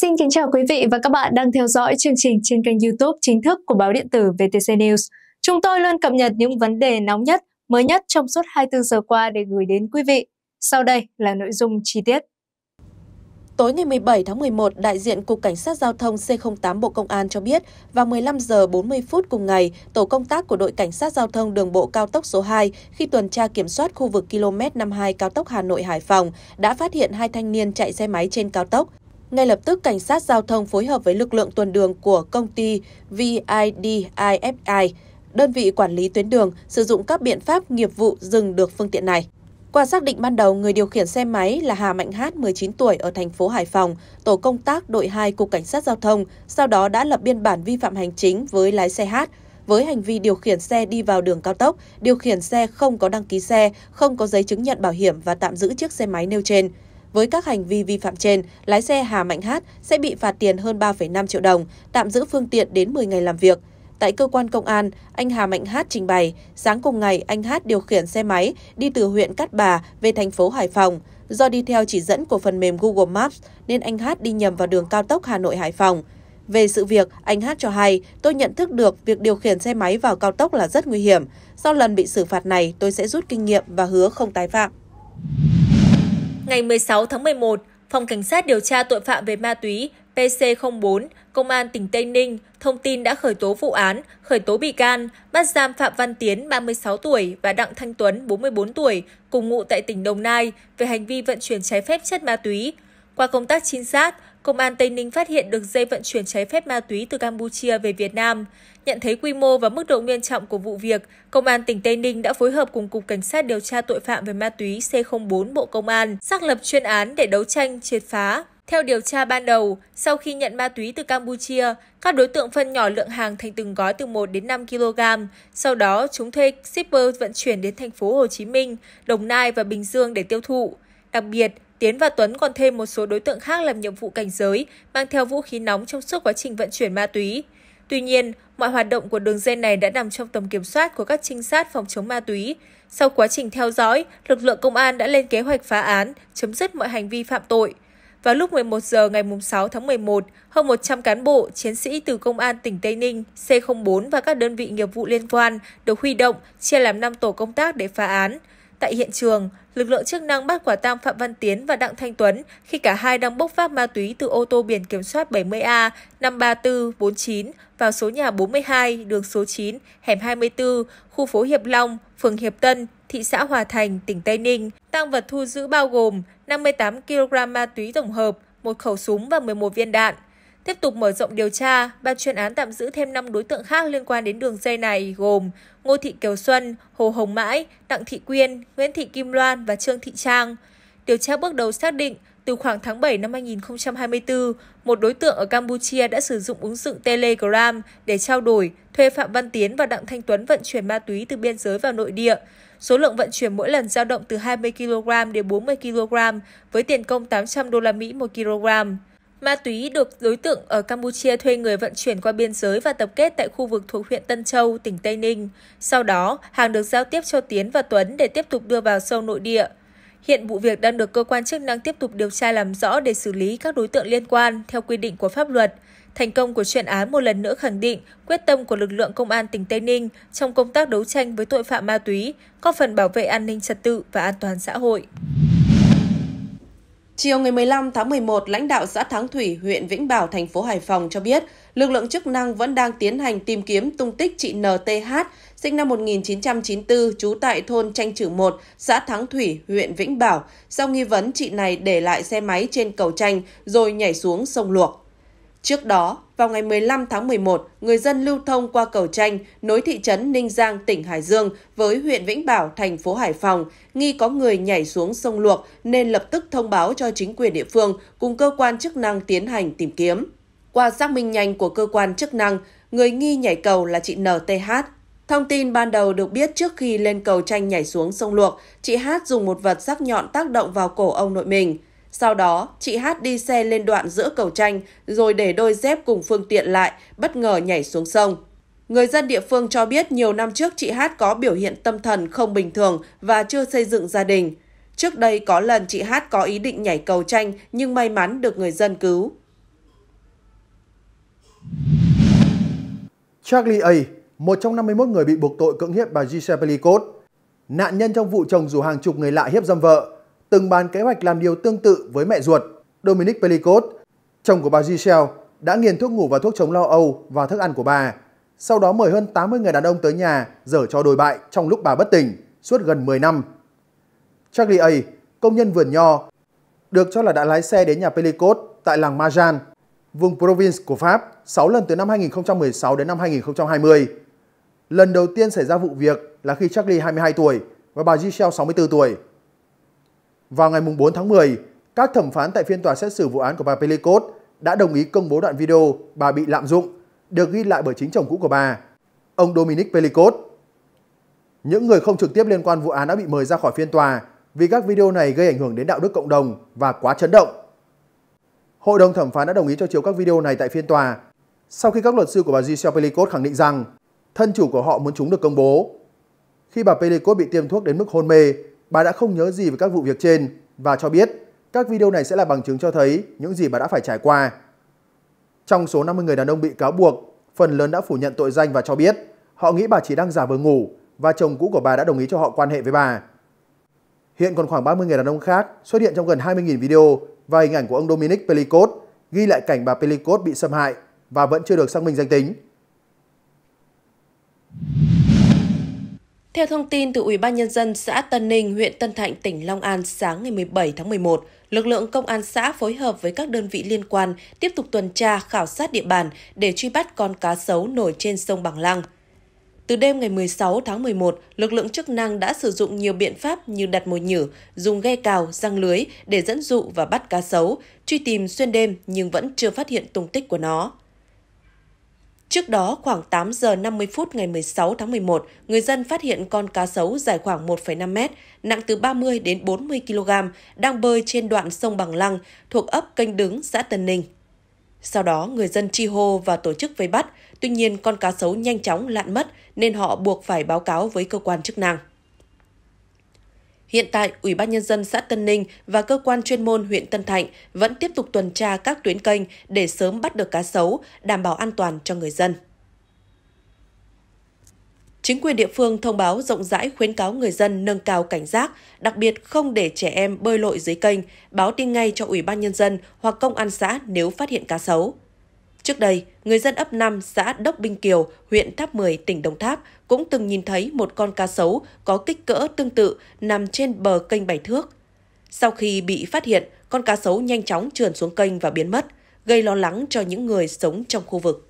Xin kính chào quý vị và các bạn đang theo dõi chương trình trên kênh YouTube chính thức của báo điện tử VTC News. Chúng tôi luôn cập nhật những vấn đề nóng nhất, mới nhất trong suốt 24 giờ qua để gửi đến quý vị. Sau đây là nội dung chi tiết. Tối ngày 17 tháng 11, đại diện Cục Cảnh sát Giao thông C08 Bộ Công an cho biết, vào 15 giờ 40 phút cùng ngày, tổ công tác của đội Cảnh sát Giao thông đường bộ cao tốc số 2 khi tuần tra kiểm soát khu vực km 52 cao tốc Hà Nội-Hải Phòng đã phát hiện hai thanh niên chạy xe máy trên cao tốc. Ngay lập tức, cảnh sát giao thông phối hợp với lực lượng tuần đường của công ty VIDIFI, đơn vị quản lý tuyến đường, sử dụng các biện pháp nghiệp vụ dừng được phương tiện này. Qua xác định ban đầu, người điều khiển xe máy là Hà Mạnh Hát, 19 tuổi, ở thành phố Hải Phòng, tổ công tác đội 2 Cục Cảnh sát Giao thông, sau đó đã lập biên bản vi phạm hành chính với lái xe Hát, với hành vi điều khiển xe đi vào đường cao tốc, điều khiển xe không có đăng ký xe, không có giấy chứng nhận bảo hiểm và tạm giữ chiếc xe máy nêu trên. Với các hành vi vi phạm trên, lái xe Hà Mạnh Hát sẽ bị phạt tiền hơn 3,5 triệu đồng, tạm giữ phương tiện đến 10 ngày làm việc. Tại cơ quan công an, anh Hà Mạnh Hát trình bày, sáng cùng ngày anh Hát điều khiển xe máy đi từ huyện Cát Bà về thành phố Hải Phòng. Do đi theo chỉ dẫn của phần mềm Google Maps nên anh Hát đi nhầm vào đường cao tốc Hà Nội Hải Phòng. Về sự việc, anh Hát cho hay, tôi nhận thức được việc điều khiển xe máy vào cao tốc là rất nguy hiểm. Sau lần bị xử phạt này, tôi sẽ rút kinh nghiệm và hứa không tái phạm. Ngày 16 tháng 11, Phòng Cảnh sát điều tra tội phạm về ma túy PC04, Công an tỉnh Tây Ninh thông tin đã khởi tố vụ án, khởi tố bị can, bắt giam Phạm Văn Tiến, 36 tuổi và Đặng Thanh Tuấn, 44 tuổi, cùng ngụ tại tỉnh Đồng Nai về hành vi vận chuyển trái phép chất ma túy. Qua công tác trinh sát, Công an Tây Ninh phát hiện được dây vận chuyển trái phép ma túy từ Campuchia về Việt Nam. Nhận thấy quy mô và mức độ nghiêm trọng của vụ việc, Công an tỉnh Tây Ninh đã phối hợp cùng Cục Cảnh sát điều tra tội phạm về ma túy C04 Bộ Công an xác lập chuyên án để đấu tranh triệt phá. Theo điều tra ban đầu, sau khi nhận ma túy từ Campuchia, các đối tượng phân nhỏ lượng hàng thành từng gói từ 1 đến 5 kg, sau đó chúng thuê shipper vận chuyển đến thành phố Hồ Chí Minh, Đồng Nai và Bình Dương để tiêu thụ. Đặc biệt, Tiến và Tuấn còn thêm một số đối tượng khác làm nhiệm vụ cảnh giới, mang theo vũ khí nóng trong suốt quá trình vận chuyển ma túy. Tuy nhiên, mọi hoạt động của đường dây này đã nằm trong tầm kiểm soát của các trinh sát phòng chống ma túy. Sau quá trình theo dõi, lực lượng công an đã lên kế hoạch phá án, chấm dứt mọi hành vi phạm tội. Vào lúc 11 giờ ngày 6 tháng 11, hơn 100 cán bộ, chiến sĩ từ Công an tỉnh Tây Ninh, C04 và các đơn vị nghiệp vụ liên quan được huy động, chia làm 5 tổ công tác để phá án. Tại hiện trường, lực lượng chức năng bắt quả tang Phạm Văn Tiến và Đặng Thanh Tuấn khi cả hai đang bốc phát ma túy từ ô tô biển kiểm soát 70A 53449 vào số nhà 42, đường số 9, hẻm 24, khu phố Hiệp Long, phường Hiệp Tân, thị xã Hòa Thành, tỉnh Tây Ninh. Tăng vật thu giữ bao gồm 58 kg ma túy tổng hợp, một khẩu súng và 11 viên đạn. Tiếp tục mở rộng điều tra, ban chuyên án tạm giữ thêm 5 đối tượng khác liên quan đến đường dây này gồm Ngô Thị Kiều Xuân, Hồ Hồng Mãi, Đặng Thị Quyên, Nguyễn Thị Kim Loan và Trương Thị Trang. Điều tra bước đầu xác định, từ khoảng tháng 7 năm 2024, một đối tượng ở Campuchia đã sử dụng ứng dụng Telegram để trao đổi, thuê Phạm Văn Tiến và Đặng Thanh Tuấn vận chuyển ma túy từ biên giới vào nội địa. Số lượng vận chuyển mỗi lần dao động từ 20 kg đến 40 kg với tiền công 800 đô la Mỹ một kg. Ma túy được đối tượng ở Campuchia thuê người vận chuyển qua biên giới và tập kết tại khu vực thuộc huyện Tân Châu, tỉnh Tây Ninh. Sau đó, hàng được giao tiếp cho Tiến và Tuấn để tiếp tục đưa vào sâu nội địa. Hiện vụ việc đang được cơ quan chức năng tiếp tục điều tra làm rõ để xử lý các đối tượng liên quan theo quy định của pháp luật. Thành công của chuyên án một lần nữa khẳng định quyết tâm của lực lượng công an tỉnh Tây Ninh trong công tác đấu tranh với tội phạm ma túy, góp phần bảo vệ an ninh trật tự và an toàn xã hội. Chiều ngày 15 tháng 11, lãnh đạo xã Thắng Thủy, huyện Vĩnh Bảo, thành phố Hải Phòng cho biết, lực lượng chức năng vẫn đang tiến hành tìm kiếm tung tích chị NTH, sinh năm 1994, trú tại thôn Tranh Trử 1, xã Thắng Thủy, huyện Vĩnh Bảo, sau nghi vấn chị này để lại xe máy trên cầu Tranh rồi nhảy xuống sông Luộc. Trước đó, vào ngày 15 tháng 11, người dân lưu thông qua cầu tranh nối thị trấn Ninh Giang, tỉnh Hải Dương với huyện Vĩnh Bảo, thành phố Hải Phòng, nghi có người nhảy xuống sông Luộc nên lập tức thông báo cho chính quyền địa phương cùng cơ quan chức năng tiến hành tìm kiếm. Qua xác minh nhanh của cơ quan chức năng, người nghi nhảy cầu là chị NTH. Thông tin ban đầu được biết trước khi lên cầu tranh nhảy xuống sông Luộc, chị Hát dùng một vật sắc nhọn tác động vào cổ ông nội mình – sau đó, chị Hát đi xe lên đoạn giữa cầu tranh rồi để đôi dép cùng phương tiện lại, bất ngờ nhảy xuống sông. Người dân địa phương cho biết nhiều năm trước chị Hát có biểu hiện tâm thần không bình thường và chưa xây dựng gia đình. Trước đây có lần chị Hát có ý định nhảy cầu tranh nhưng may mắn được người dân cứu. Charlie A, một trong 51 người bị buộc tội cưỡng hiếp bà Giselle Pelicot. Nạn nhân trong vụ chồng rủ hàng chục người lạ hiếp dâm vợ, từng bàn kế hoạch làm điều tương tự với mẹ ruột Dominic Pelicot, chồng của bà Giselle, đã nghiền thuốc ngủ và thuốc chống lo âu vào thức ăn của bà. Sau đó mời hơn 80 người đàn ông tới nhà dở cho đồi bại trong lúc bà bất tỉnh suốt gần 10 năm. Charlie A, công nhân vườn nho, được cho là đã lái xe đến nhà Pelicot tại làng Marjan, vùng Provence của Pháp 6 lần từ năm 2016 đến năm 2020. Lần đầu tiên xảy ra vụ việc là khi Charlie 22 tuổi và bà Giselle 64 tuổi. Vào ngày 4 tháng 10, các thẩm phán tại phiên tòa xét xử vụ án của bà Pelikot đã đồng ý công bố đoạn video bà bị lạm dụng, được ghi lại bởi chính chồng cũ của bà, ông Dominic Pelikot. Những người không trực tiếp liên quan vụ án đã bị mời ra khỏi phiên tòa vì các video này gây ảnh hưởng đến đạo đức cộng đồng và quá chấn động. Hội đồng thẩm phán đã đồng ý cho chiếu các video này tại phiên tòa sau khi các luật sư của bà Giselle Pelicot khẳng định rằng thân chủ của họ muốn chúng được công bố. Khi bà Pelicot bị tiêm thuốc đến mức hôn mê, bà đã không nhớ gì về các vụ việc trên và cho biết các video này sẽ là bằng chứng cho thấy những gì bà đã phải trải qua. Trong số 50 người đàn ông bị cáo buộc, phần lớn đã phủ nhận tội danh và cho biết họ nghĩ bà chỉ đang giả vờ ngủ và chồng cũ của bà đã đồng ý cho họ quan hệ với bà. Hiện còn khoảng 30 người đàn ông khác xuất hiện trong gần 20.000 video và hình ảnh của ông Dominic Pelicot ghi lại cảnh bà Pelicot bị xâm hại và vẫn chưa được xác minh danh tính. Theo thông tin từ Ủy ban Nhân dân xã Tân Ninh, huyện Tân Thạnh, tỉnh Long An sáng ngày 17 tháng 11, lực lượng công an xã phối hợp với các đơn vị liên quan tiếp tục tuần tra, khảo sát địa bàn để truy bắt con cá sấu nổi trên sông Bằng Lăng. Từ đêm ngày 16 tháng 11, lực lượng chức năng đã sử dụng nhiều biện pháp như đặt mồi nhử, dùng ghe cào, răng lưới để dẫn dụ và bắt cá sấu, truy tìm xuyên đêm nhưng vẫn chưa phát hiện tung tích của nó. Trước đó, khoảng 8 giờ 50 phút ngày 16 tháng 11, người dân phát hiện con cá sấu dài khoảng 1,5 mét, nặng từ 30 đến 40 kg, đang bơi trên đoạn sông Bằng Lăng thuộc ấp Kênh Đứng, xã Tân Ninh. Sau đó, người dân chi hô và tổ chức vây bắt, tuy nhiên con cá sấu nhanh chóng lặn mất nên họ buộc phải báo cáo với cơ quan chức năng. Hiện tại, Ủy ban Nhân dân xã Tân Ninh và cơ quan chuyên môn huyện Tân Thạnh vẫn tiếp tục tuần tra các tuyến kênh để sớm bắt được cá sấu, đảm bảo an toàn cho người dân. Chính quyền địa phương thông báo rộng rãi khuyến cáo người dân nâng cao cảnh giác, đặc biệt không để trẻ em bơi lội dưới kênh, báo tin ngay cho Ủy ban Nhân dân hoặc Công an xã nếu phát hiện cá sấu. Trước đây, người dân ấp 5 xã Đốc Binh Kiều, huyện Tháp 10, tỉnh Đồng Tháp cũng từng nhìn thấy một con cá sấu có kích cỡ tương tự nằm trên bờ kênh Bảy Thước. Sau khi bị phát hiện, con cá sấu nhanh chóng trườn xuống kênh và biến mất, gây lo lắng cho những người sống trong khu vực.